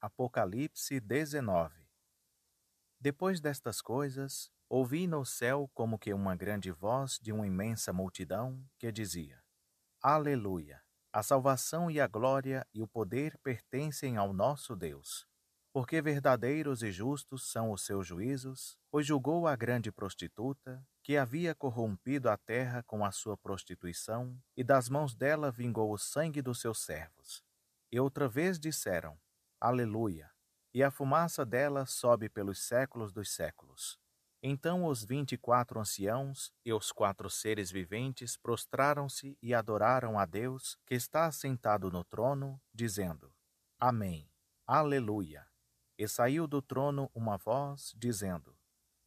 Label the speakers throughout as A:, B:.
A: Apocalipse 19 Depois destas coisas, ouvi no céu como que uma grande voz de uma imensa multidão que dizia: Aleluia! A salvação e a glória e o poder pertencem ao nosso Deus. Porque verdadeiros e justos são os seus juízos, pois julgou a grande prostituta, que havia corrompido a terra com a sua prostituição, e das mãos dela vingou o sangue dos seus servos. E outra vez disseram: Aleluia! E a fumaça dela sobe pelos séculos dos séculos. Então os vinte e quatro anciãos e os quatro seres viventes prostraram-se e adoraram a Deus que está sentado no trono, dizendo: Amém. Aleluia. E saiu do trono uma voz, dizendo: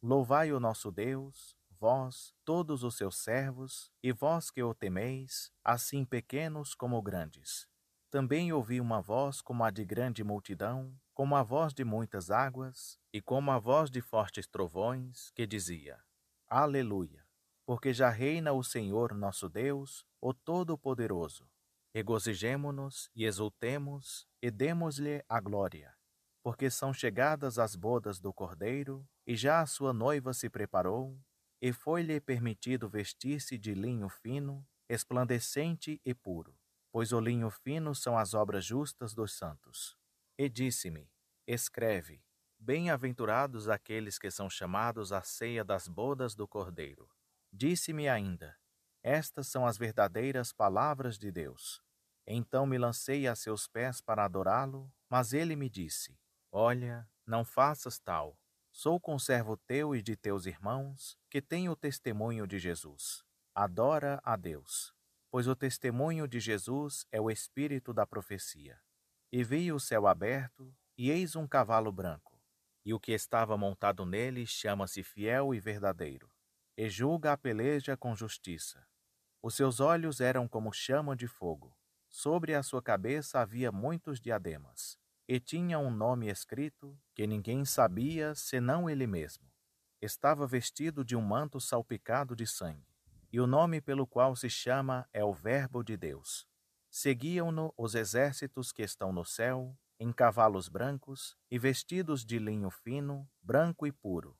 A: Louvai o nosso Deus, vós, todos os seus servos, e vós que o temeis, assim pequenos como grandes. Também ouvi uma voz como a de grande multidão, como a voz de muitas águas, e como a voz de fortes trovões, que dizia: Aleluia! Porque já reina o Senhor nosso Deus, o Todo-Poderoso. Regozijemo-nos e exultemos e demos-lhe a glória, porque são chegadas as bodas do Cordeiro, e já a sua noiva se preparou, e foi-lhe permitido vestir-se de linho fino, resplandecente e puro pois o linho fino são as obras justas dos santos. E disse-me: Escreve: Bem-aventurados aqueles que são chamados à ceia das bodas do Cordeiro. Disse-me ainda: Estas são as verdadeiras palavras de Deus. Então me lancei a seus pés para adorá-lo, mas ele me disse: Olha, não faças tal. Sou conservo teu e de teus irmãos, que têm o testemunho de Jesus. Adora a Deus pois o testemunho de Jesus é o espírito da profecia. E vi o céu aberto, e eis um cavalo branco, e o que estava montado nele chama-se Fiel e Verdadeiro, e julga a peleja com justiça. Os seus olhos eram como chama de fogo, sobre a sua cabeça havia muitos diademas, e tinha um nome escrito que ninguém sabia senão ele mesmo. Estava vestido de um manto salpicado de sangue e o nome pelo qual se chama é o Verbo de Deus. Seguiam-no os exércitos que estão no céu, em cavalos brancos e vestidos de linho fino, branco e puro.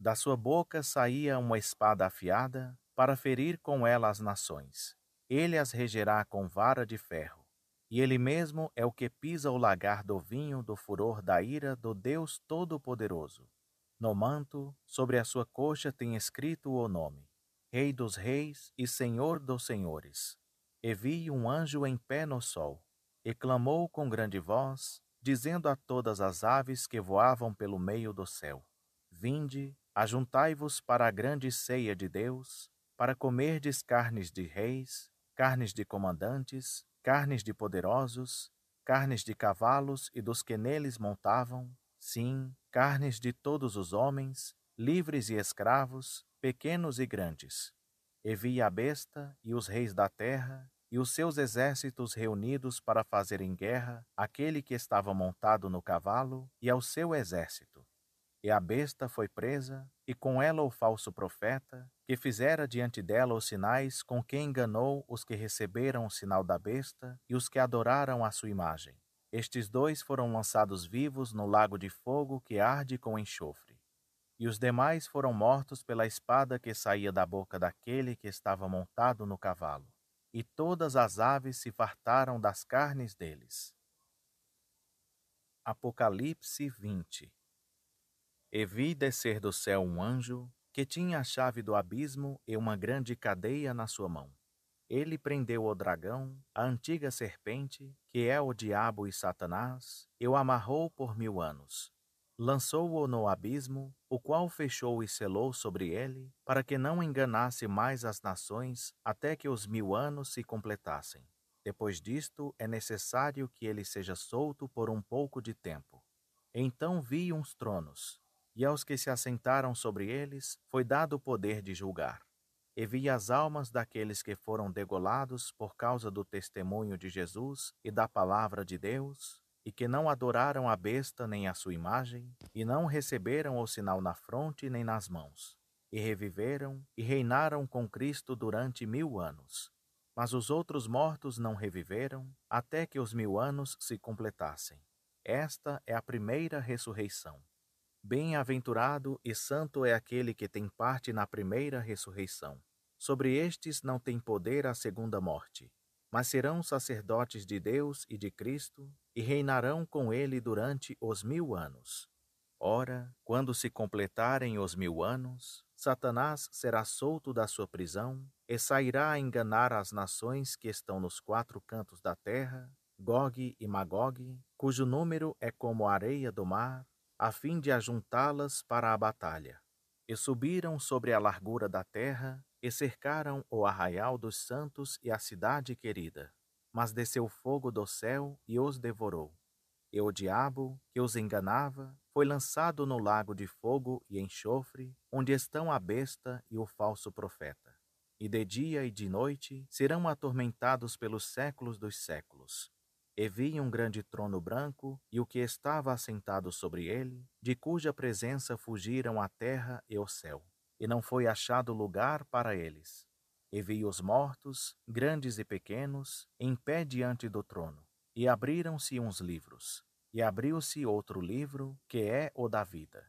A: Da sua boca saía uma espada afiada, para ferir com ela as nações. Ele as regerá com vara de ferro. E ele mesmo é o que pisa o lagar do vinho do furor da ira do Deus Todo-Poderoso. No manto, sobre a sua coxa tem escrito o nome Rei dos reis e Senhor dos senhores. E vi um anjo em pé no sol, e clamou com grande voz, dizendo a todas as aves que voavam pelo meio do céu: Vinde, ajuntai-vos para a grande ceia de Deus, para comerdes carnes de reis, carnes de comandantes, carnes de poderosos, carnes de cavalos e dos que neles montavam, sim, carnes de todos os homens, livres e escravos, pequenos e grandes. E vi a besta e os reis da terra e os seus exércitos reunidos para fazerem guerra aquele que estava montado no cavalo e ao seu exército. E a besta foi presa, e com ela o falso profeta, que fizera diante dela os sinais com que enganou os que receberam o sinal da besta e os que adoraram a sua imagem. Estes dois foram lançados vivos no lago de fogo que arde com enxofre e os demais foram mortos pela espada que saía da boca daquele que estava montado no cavalo, e todas as aves se fartaram das carnes deles. Apocalipse 20 E vi descer do céu um anjo, que tinha a chave do abismo e uma grande cadeia na sua mão. Ele prendeu o dragão, a antiga serpente, que é o diabo e Satanás, e o amarrou por mil anos lançou-o no abismo, o qual fechou e selou sobre ele, para que não enganasse mais as nações até que os mil anos se completassem. Depois disto, é necessário que ele seja solto por um pouco de tempo. Então vi uns tronos, e aos que se assentaram sobre eles foi dado o poder de julgar. E vi as almas daqueles que foram degolados por causa do testemunho de Jesus e da palavra de Deus, e que não adoraram a besta nem a sua imagem, e não receberam o sinal na fronte nem nas mãos, e reviveram e reinaram com Cristo durante mil anos. Mas os outros mortos não reviveram, até que os mil anos se completassem. Esta é a primeira ressurreição. Bem-aventurado e santo é aquele que tem parte na primeira ressurreição. Sobre estes não tem poder a segunda morte, mas serão sacerdotes de Deus e de Cristo e reinarão com ele durante os mil anos. Ora, quando se completarem os mil anos, Satanás será solto da sua prisão e sairá a enganar as nações que estão nos quatro cantos da terra, Gog e Magog, cujo número é como a areia do mar, a fim de ajuntá-las para a batalha. E subiram sobre a largura da terra e cercaram o arraial dos santos e a cidade querida mas desceu fogo do céu e os devorou. E o diabo, que os enganava, foi lançado no lago de fogo e enxofre, onde estão a besta e o falso profeta. E de dia e de noite serão atormentados pelos séculos dos séculos. E vi um grande trono branco e o que estava assentado sobre ele, de cuja presença fugiram a terra e o céu, e não foi achado lugar para eles. E vi os mortos, grandes e pequenos, em pé diante do trono. E abriram-se uns livros. E abriu-se outro livro, que é o da vida.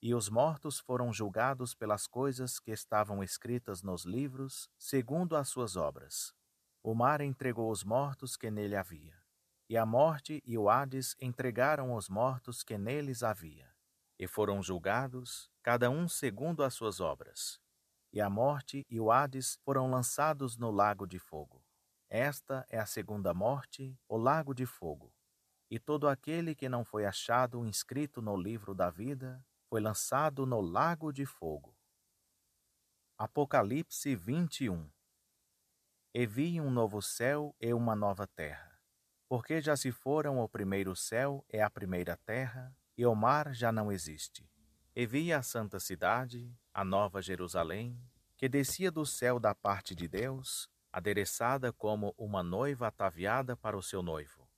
A: E os mortos foram julgados pelas coisas que estavam escritas nos livros, segundo as suas obras. O mar entregou os mortos que nele havia. E a morte e o Hades entregaram os mortos que neles havia. E foram julgados, cada um segundo as suas obras e a morte e o Hades foram lançados no lago de fogo. Esta é a segunda morte, o lago de fogo. E todo aquele que não foi achado inscrito no livro da vida foi lançado no lago de fogo. Apocalipse 21 E vi um novo céu e uma nova terra. Porque já se foram o primeiro céu e é a primeira terra, e o mar já não existe. E vi a santa cidade, a Nova Jerusalém, que descia do céu da parte de Deus, adereçada como uma noiva ataviada para o seu noivo.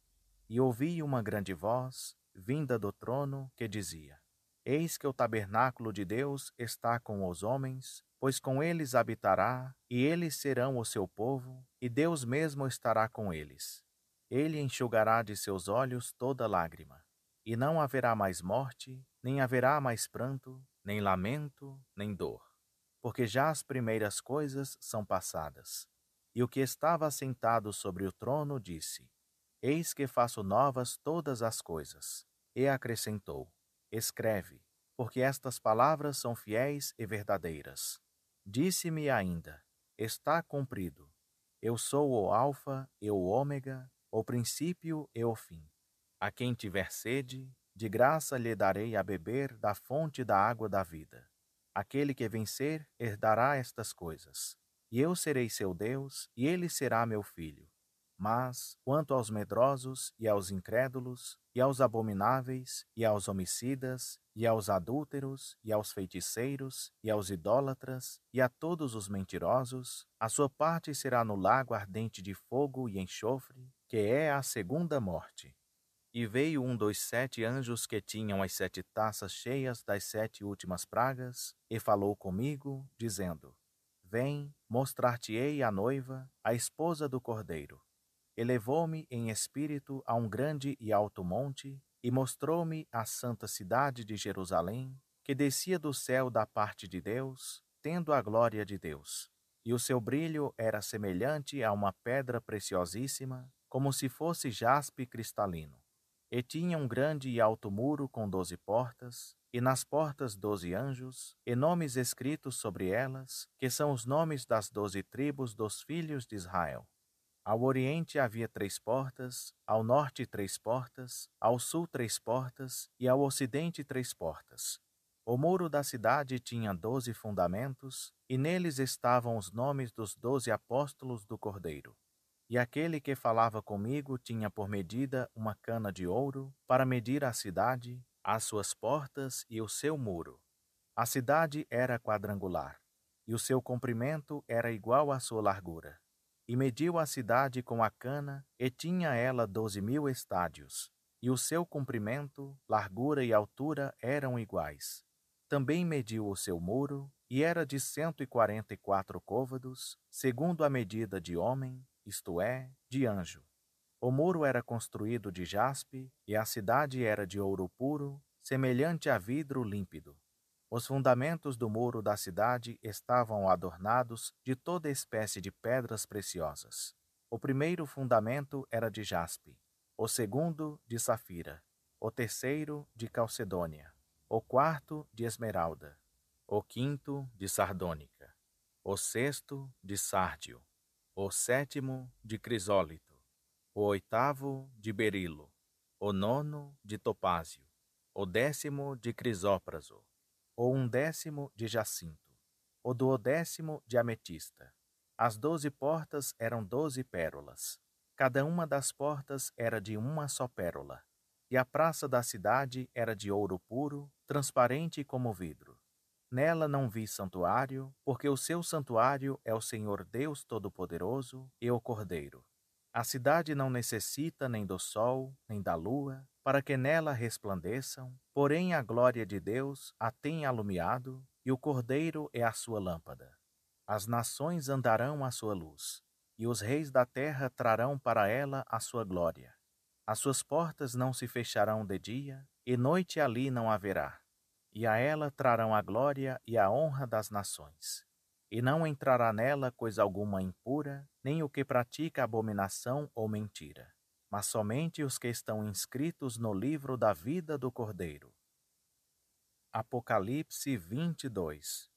A: E ouvi uma grande voz, vinda do trono, que dizia: Eis que o tabernáculo de Deus está com os homens, pois com eles habitará, e eles serão o seu povo, e Deus mesmo estará com eles. Ele enxugará de seus olhos toda lágrima, e não haverá mais morte, nem haverá mais pranto, nem lamento, nem dor, porque já as primeiras coisas são passadas. E o que estava sentado sobre o trono disse: Eis que faço novas todas as coisas. E acrescentou: Escreve, porque estas palavras são fiéis e verdadeiras. Disse-me ainda: Está cumprido. Eu sou o Alfa e o Ômega, o princípio e o fim. A quem tiver sede, de graça lhe darei a beber da fonte da água da vida. Aquele que vencer herdará estas coisas. E eu serei seu Deus, e ele será meu filho. Mas, quanto aos medrosos, e aos incrédulos, e aos abomináveis, e aos homicidas, e aos adúlteros, e aos feiticeiros, e aos idólatras, e a todos os mentirosos, a sua parte será no lago ardente de fogo e enxofre, que é a segunda morte. E veio um dos sete anjos que tinham as sete taças cheias das sete últimas pragas, e falou comigo, dizendo: Vem, mostrar-te-ei a noiva, a esposa do cordeiro. Elevou-me em espírito a um grande e alto monte, e mostrou-me a santa cidade de Jerusalém, que descia do céu da parte de Deus, tendo a glória de Deus. E o seu brilho era semelhante a uma pedra preciosíssima, como se fosse jaspe cristalino. E tinha um grande e alto muro com doze portas, e nas portas doze anjos, e nomes escritos sobre elas, que são os nomes das doze tribos dos filhos de Israel. Ao oriente havia três portas, ao norte três portas, ao sul três portas, e ao ocidente três portas. O muro da cidade tinha doze fundamentos, e neles estavam os nomes dos doze apóstolos do Cordeiro. E aquele que falava comigo tinha por medida uma cana de ouro para medir a cidade, as suas portas e o seu muro. A cidade era quadrangular, e o seu comprimento era igual à sua largura. E mediu a cidade com a cana, e tinha ela doze mil estádios, e o seu comprimento, largura e altura eram iguais. Também mediu o seu muro, e era de cento e quarenta e quatro côvados, segundo a medida de homem, isto é, de anjo. O muro era construído de jaspe e a cidade era de ouro puro, semelhante a vidro límpido. Os fundamentos do muro da cidade estavam adornados de toda espécie de pedras preciosas. O primeiro fundamento era de jaspe, o segundo de safira, o terceiro de calcedônia, o quarto de esmeralda, o quinto de sardônica, o sexto de sárdio, o sétimo de crisólito, o oitavo de berilo, o nono de topázio, o décimo de crisópraso, o undécimo de jacinto, o duodécimo de ametista. As doze portas eram doze pérolas. Cada uma das portas era de uma só pérola, e a praça da cidade era de ouro puro, transparente como vidro. Nela não vi santuário, porque o seu santuário é o Senhor Deus Todo-Poderoso e o Cordeiro. A cidade não necessita nem do sol, nem da lua, para que nela resplandeçam, porém a glória de Deus a tem alumiado, e o Cordeiro é a sua lâmpada. As nações andarão à sua luz, e os reis da terra trarão para ela a sua glória. As suas portas não se fecharão de dia, e noite ali não haverá e a ela trarão a glória e a honra das nações. E não entrará nela coisa alguma impura, nem o que pratica abominação ou mentira, mas somente os que estão inscritos no livro da vida do Cordeiro. Apocalipse 22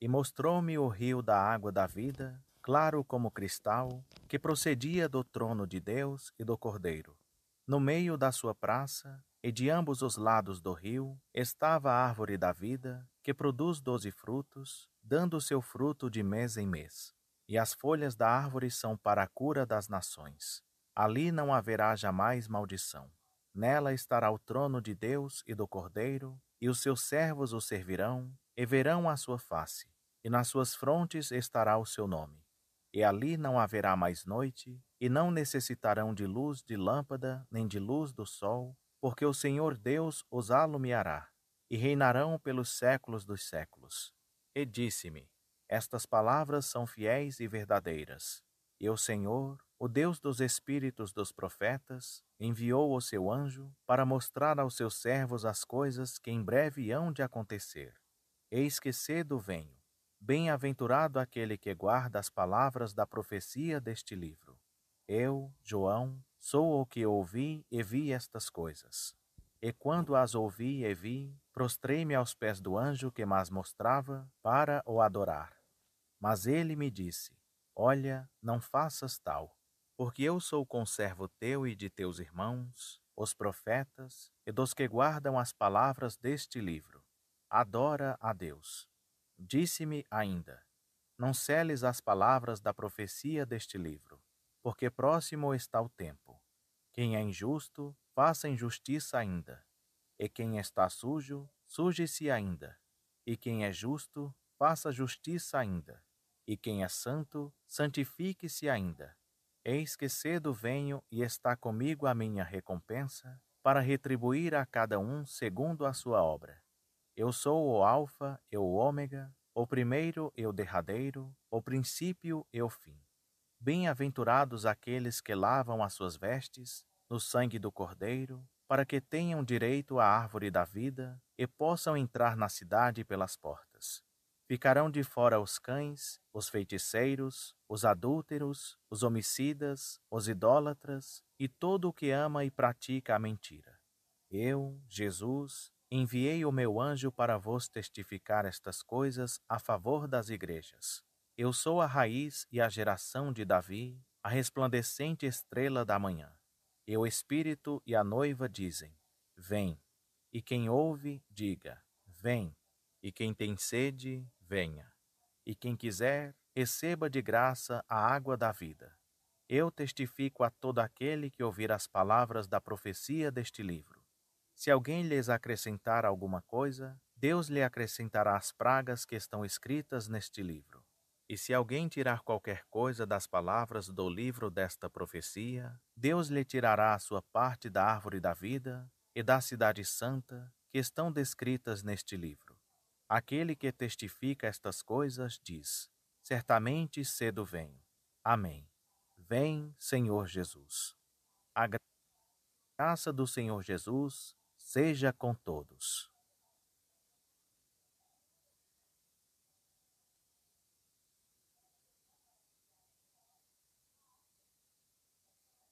A: E mostrou-me o rio da água da vida, claro como cristal, que procedia do trono de Deus e do Cordeiro. No meio da sua praça, e de ambos os lados do rio estava a árvore da vida, que produz doze frutos, dando seu fruto de mês em mês. E as folhas da árvore são para a cura das nações. Ali não haverá jamais maldição. Nela estará o trono de Deus e do Cordeiro, e os seus servos o servirão, e verão a sua face, e nas suas frontes estará o seu nome. E ali não haverá mais noite, e não necessitarão de luz de lâmpada, nem de luz do sol, porque o Senhor Deus os alumiará, e reinarão pelos séculos dos séculos. E disse-me: Estas palavras são fiéis e verdadeiras. E o Senhor, o Deus dos espíritos dos profetas, enviou o seu anjo para mostrar aos seus servos as coisas que em breve hão de acontecer. Eis que cedo venho. Bem-aventurado aquele que guarda as palavras da profecia deste livro. Eu, João, Sou o que ouvi e vi estas coisas. E quando as ouvi e vi, prostrei-me aos pés do anjo que mas mostrava para o adorar. Mas ele me disse: Olha, não faças tal, porque eu sou o conservo teu e de teus irmãos, os profetas e dos que guardam as palavras deste livro. Adora a Deus. Disse-me ainda: Não seles as palavras da profecia deste livro, porque próximo está o tempo. Quem é injusto, faça injustiça ainda. E quem está sujo, suje-se ainda. E quem é justo, faça justiça ainda. E quem é santo, santifique-se ainda. Eis que cedo venho e está comigo a minha recompensa, para retribuir a cada um segundo a sua obra. Eu sou o Alfa e o Ômega, o primeiro e o derradeiro, o princípio e o fim. Bem-aventurados aqueles que lavam as suas vestes no sangue do Cordeiro, para que tenham direito à árvore da vida e possam entrar na cidade pelas portas. Ficarão de fora os cães, os feiticeiros, os adúlteros, os homicidas, os idólatras e todo o que ama e pratica a mentira. Eu, Jesus, enviei o meu anjo para vos testificar estas coisas a favor das igrejas. Eu sou a raiz e a geração de Davi, a resplandecente estrela da manhã. E o Espírito e a noiva dizem: Vem. E quem ouve, diga: Vem. E quem tem sede, venha. E quem quiser, receba de graça a água da vida. Eu testifico a todo aquele que ouvir as palavras da profecia deste livro. Se alguém lhes acrescentar alguma coisa, Deus lhe acrescentará as pragas que estão escritas neste livro. E se alguém tirar qualquer coisa das palavras do livro desta profecia, Deus lhe tirará a sua parte da árvore da vida e da cidade santa que estão descritas neste livro. Aquele que testifica estas coisas diz: Certamente cedo venho. Amém. Vem, Senhor Jesus. A graça do Senhor Jesus seja com todos.